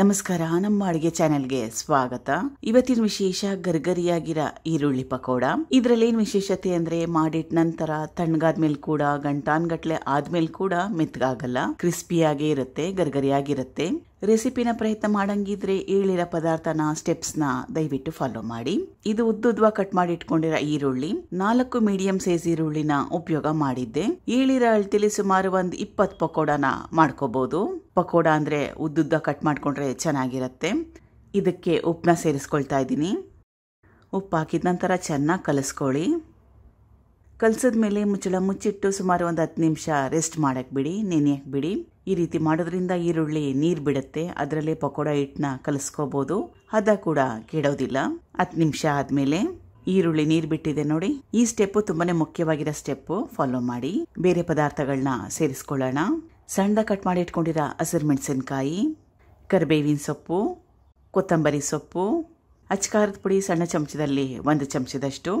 ನಮಸ್ಕಾರ ನಮ್ಮ ಅಡಿಗೆ ಚಾನೆಲ್ಗೆ ಸ್ವಾಗತ ಇವತ್ತಿನ ವಿಶೇಷ ಗರ್ಗರಿಯಾಗಿರ ಈರುಳ್ಳಿ ಪಕೋಡ ಏನ್ ವಿಶೇಷತೆ ಅಂದ್ರೆ ಮಾಡಿಟ್ ನಂತರ ತಣ್ಣಗಾದ್ಮೇಲೆ ಕೂಡ ಗಂಟಾನ್ಗಟ್ಲೆ ಆದ್ಮೇಲೆ ಕೂಡ ಮೆತ್ಗಾಗಲ್ಲ ಕ್ರಿಸ್ಪಿಯಾಗೇ ಇರುತ್ತೆ ಗರ್ಗರಿಯಾಗಿರುತ್ತೆ ರೆಸಿಪಿನ ಪ್ರಯತ್ನ ಮಾಡಂಗಿದ್ರೆ ಹೇಳಿರೋ ಪದಾರ್ಥನ ಸ್ಟೆಪ್ಸ್ನ ದಯವಿಟ್ಟು ಫಾಲೋ ಮಾಡಿ ಇದು ಉದ್ದುದ್ವ ಕಟ್ ಮಾಡಿ ಇಟ್ಕೊಂಡಿರೋ ಈರುಳ್ಳಿ ನಾಲ್ಕು ಮೀಡಿಯಂ ಸೈಜ್ ಈರುಳ್ಳಿನ ಉಪಯೋಗ ಮಾಡಿದ್ದೆ ಈಳಿರ ಅಳ್ತಿಲಿ ಸುಮಾರು ಒಂದ್ ಇಪ್ಪತ್ತು ಪಕೋಡನ ಮಾಡ್ಕೋಬಹುದು ಪಕೋಡ ಅಂದರೆ ಉದ್ದುದ್ದ ಕಟ್ ಮಾಡಿಕೊಂಡ್ರೆ ಚೆನ್ನಾಗಿರುತ್ತೆ ಇದಕ್ಕೆ ಉಪ್ಪನ್ನ ಸೇರಿಸ್ಕೊಳ್ತಾ ಇದ್ದೀನಿ ಉಪ್ಪು ಹಾಕಿದ ನಂತರ ಚೆನ್ನಾಗಿ ಕಲಿಸ್ಕೊಳ್ಳಿ ಕಲಸಿದ ಮೇಲೆ ಮುಚ್ಚಳ ಮುಚ್ಚಿಟ್ಟು ಸುಮಾರು ಒಂದು ಹತ್ತು ನಿಮಿಷ ರೆಸ್ಟ್ ಮಾಡೋಕ್ಕೆ ಬಿಡಿ ನೆನೆಯಕ್ಕೆ ಬಿಡಿ ಈ ರೀತಿ ಮಾಡೋದ್ರಿಂದ ಈರುಳ್ಳಿ ನೀರು ಬಿಡುತ್ತೆ ಅದರಲ್ಲೇ ಪಕೋಡ ಹಿಟ್ಟನ್ನ ಕಲಿಸ್ಕೋಬೋದು ಹದ ಕೂಡ ಕೆಡೋದಿಲ್ಲ ಹತ್ತು ನಿಮಿಷ ಆದಮೇಲೆ ಈರುಳ್ಳಿ ನೀರು ಬಿಟ್ಟಿದೆ ನೋಡಿ ಈ ಸ್ಟೆಪ್ಪು ತುಂಬಾನೇ ಮುಖ್ಯವಾಗಿರೋ ಸ್ಟೆಪ್ಪು ಫಾಲೋ ಮಾಡಿ ಬೇರೆ ಪದಾರ್ಥಗಳನ್ನ ಸೇರಿಸ್ಕೊಳ್ಳೋಣ ಸಣ್ಣ ಕಟ್ ಮಾಡಿ ಇಟ್ಕೊಂಡಿರೋ ಹಸಿರು ಮೆಣಸಿನ್ಕಾಯಿ ಕರಿಬೇವಿನ ಸೊಪ್ಪು ಕೊತ್ತಂಬರಿ ಸೊಪ್ಪು ಅಚ್ಚಕಾರದ ಪುಡಿ ಸಣ್ಣ ಚಮಚದಲ್ಲಿ ಒಂದು ಚಮಚದಷ್ಟು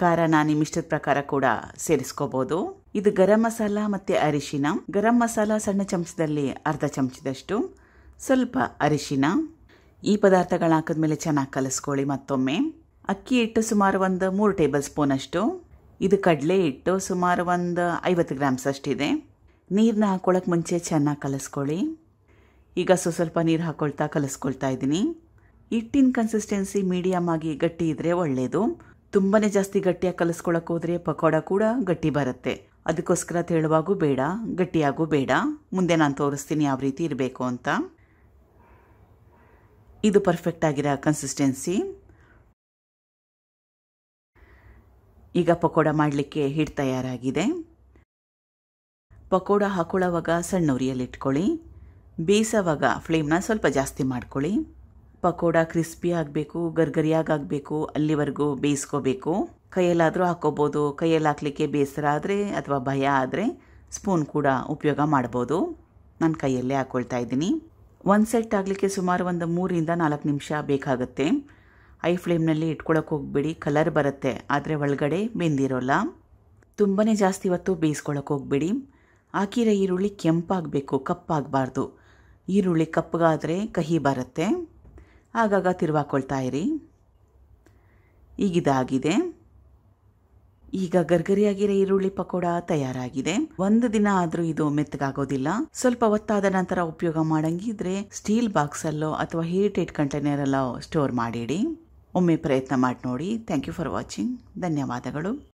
ಖಾರ ನಾನು ನಿಮ್ಮಿಷ್ಟದ ಪ್ರಕಾರ ಕೂಡ ಸೇರಿಸ್ಕೋಬಹುದು ಇದು ಗರಂ ಮಸಾಲ ಮತ್ತೆ ಅರಿಶಿನ ಗರಂ ಮಸಾಲ ಸಣ್ಣ ಚಮಚದಲ್ಲಿ ಅರ್ಧ ಚಮಚದಷ್ಟು ಸ್ವಲ್ಪ ಅರಿಶಿನ ಈ ಪದಾರ್ಥಗಳನ್ನ ಹಾಕಿದ ಮೇಲೆ ಚೆನ್ನಾಗಿ ಕಲಿಸ್ಕೊಳ್ಳಿ ಮತ್ತೊಮ್ಮೆ ಅಕ್ಕಿ ಹಿಟ್ಟು ಸುಮಾರು ಒಂದು ಮೂರು ಟೇಬಲ್ ಸ್ಪೂನ್ ಅಷ್ಟು ಇದು ಕಡಲೆ ಹಿಟ್ಟು ಸುಮಾರು ಒಂದು ಐವತ್ತು ಗ್ರಾಮ್ಸ್ ಅಷ್ಟಿದೆ ನೀರನ್ನ ಹಾಕೊಳಕ್ಕೆ ಮುಂಚೆ ಚೆನ್ನಾಗಿ ಕಲಿಸ್ಕೊಳ್ಳಿ ಈಗ ಸೊ ಸ್ವಲ್ಪ ನೀರು ಹಾಕ್ಕೊಳ್ತಾ ಕಲಿಸ್ಕೊಳ್ತಾ ಇದ್ದೀನಿ ಹಿಟ್ಟಿನ ಕನ್ಸಿಸ್ಟೆನ್ಸಿ ಮೀಡಿಯಮ್ ಆಗಿ ಗಟ್ಟಿ ಇದ್ದರೆ ಒಳ್ಳೆಯದು ತುಂಬಾ ಜಾಸ್ತಿ ಗಟ್ಟಿಯಾಗಿ ಕಲಿಸ್ಕೊಳಕ್ಕೆ ಹೋದರೆ ಪಕೋಡ ಕೂಡ ಗಟ್ಟಿ ಬರುತ್ತೆ ಅದಕ್ಕೋಸ್ಕರ ತೆಳುವಾಗೂ ಬೇಡ ಗಟ್ಟಿಯಾಗೂ ಬೇಡ ಮುಂದೆ ನಾನು ತೋರಿಸ್ತೀನಿ ಯಾವ ರೀತಿ ಇರಬೇಕು ಅಂತ ಇದು ಪರ್ಫೆಕ್ಟ್ ಆಗಿರೋ ಕನ್ಸಿಸ್ಟೆನ್ಸಿ ಈಗ ಪಕೋಡ ಮಾಡಲಿಕ್ಕೆ ಹಿಟ್ಟು ತಯಾರಾಗಿದೆ ಪಕೋಡ ಹಾಕೊಳ್ಳೋವಾಗ ಸಣ್ಣ ಉರಿಯಲ್ಲಿ ಇಟ್ಕೊಳ್ಳಿ ಬೇಯಿಸೋವಾಗ ಫ್ಲೇಮ್ನ ಸ್ವಲ್ಪ ಜಾಸ್ತಿ ಮಾಡ್ಕೊಳ್ಳಿ ಪಕೋಡ ಕ್ರಿಸ್ಪಿ ಆಗಬೇಕು ಗರ್ಗರಿಯಾಗಬೇಕು ಅಲ್ಲಿವರೆಗೂ ಬೇಯಿಸ್ಕೋಬೇಕು ಕೈಯಲ್ಲಾದರೂ ಹಾಕ್ಕೋಬೋದು ಕೈಯಲ್ಲಿ ಹಾಕಲಿಕ್ಕೆ ಬೇಸರ ಆದರೆ ಅಥವಾ ಭಯ ಆದರೆ ಸ್ಪೂನ್ ಕೂಡ ಉಪಯೋಗ ಮಾಡ್ಬೋದು ನಾನು ಕೈಯಲ್ಲೇ ಹಾಕ್ಕೊಳ್ತಾ ಇದ್ದೀನಿ ಒಂದು ಸೆಟ್ ಆಗಲಿಕ್ಕೆ ಸುಮಾರು ಒಂದು ಮೂರಿಂದ ನಾಲ್ಕು ನಿಮಿಷ ಬೇಕಾಗುತ್ತೆ ಐ ಫ್ಲೇಮ್ನಲ್ಲಿ ಇಟ್ಕೊಳಕ್ಕೆ ಹೋಗ್ಬೇಡಿ ಕಲರ್ ಬರುತ್ತೆ ಆದರೆ ಒಳಗಡೆ ಬೆಂದಿರೋಲ್ಲ ತುಂಬಾ ಜಾಸ್ತಿ ಹೊತ್ತು ಬೇಯಿಸ್ಕೊಳಕ್ಕೆ ಹೋಗ್ಬೇಡಿ ಹಾಕಿರೋ ಈರುಳ್ಳಿ ಕೆಂಪಾಗಬೇಕು ಕಪ್ಪಾಗಬಾರ್ದು ಈರುಳ್ಳಿ ಕಪ್ಪಗಾದರೆ ಕಹಿ ಬರುತ್ತೆ ಆಗಾಗ ತಿರುವಾಕೊಳ್ತಾ ಇರಿ ಈಗಿದಾಗಿದೆ ಈಗ ಗರ್ಗರಿಯಾಗಿರೋ ಈರುಳ್ಳಿ ಪಕೋಡ ತಯಾರಾಗಿದೆ ಒಂದು ದಿನ ಆದರೂ ಇದು ಮೆತ್ತಗಾಗೋದಿಲ್ಲ ಸ್ವಲ್ಪ ಹೊತ್ತಾದ ನಂತರ ಉಪಯೋಗ ಮಾಡಂಗಿದ್ರೆ ಸ್ಟೀಲ್ ಬಾಕ್ಸಲ್ಲೋ ಅಥವಾ ಹೀಟೆಡ್ ಕಂಟೈನರಲ್ಲೋ ಸ್ಟೋರ್ ಮಾಡಿಡಿ ಒಮ್ಮೆ ಪ್ರಯತ್ನ ಮಾಡಿ ನೋಡಿ ಥ್ಯಾಂಕ್ ಯು ಫಾರ್ ವಾಚಿಂಗ್ ಧನ್ಯವಾದಗಳು